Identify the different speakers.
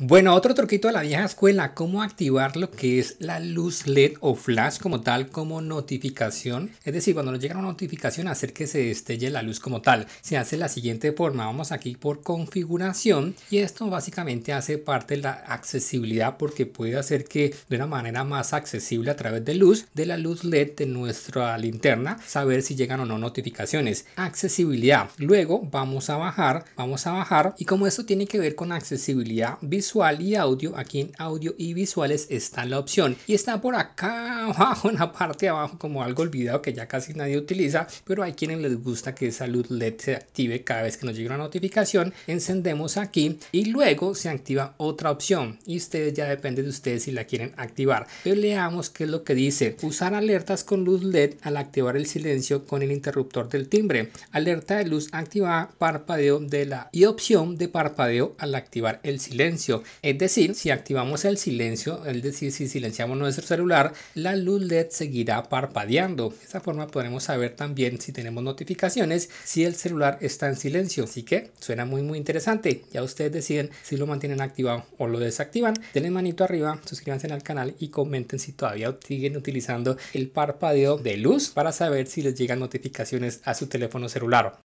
Speaker 1: Bueno, otro truquito de la vieja escuela, cómo activar lo que es la luz LED o flash como tal, como notificación. Es decir, cuando nos llega una notificación, hacer que se destelle la luz como tal. Se hace de la siguiente forma, vamos aquí por configuración y esto básicamente hace parte de la accesibilidad porque puede hacer que de una manera más accesible a través de luz, de la luz LED de nuestra linterna, saber si llegan o no notificaciones. Accesibilidad. Luego vamos a bajar, vamos a bajar y como esto tiene que ver con accesibilidad visual, visual y audio. Aquí en audio y visuales está la opción y está por acá abajo, en la parte de abajo, como algo olvidado que ya casi nadie utiliza, pero hay quienes les gusta que esa luz LED se active cada vez que nos llegue una notificación. Encendemos aquí y luego se activa otra opción y ustedes ya depende de ustedes si la quieren activar. Pero leamos qué es lo que dice. Usar alertas con luz LED al activar el silencio con el interruptor del timbre. Alerta de luz activada, parpadeo de la y opción de parpadeo al activar el silencio. Es decir, si activamos el silencio, es decir, si silenciamos nuestro celular, la luz LED seguirá parpadeando. De esta forma podremos saber también si tenemos notificaciones, si el celular está en silencio. Así que suena muy muy interesante. Ya ustedes deciden si lo mantienen activado o lo desactivan. Denle manito arriba, suscríbanse al canal y comenten si todavía siguen utilizando el parpadeo de luz para saber si les llegan notificaciones a su teléfono celular.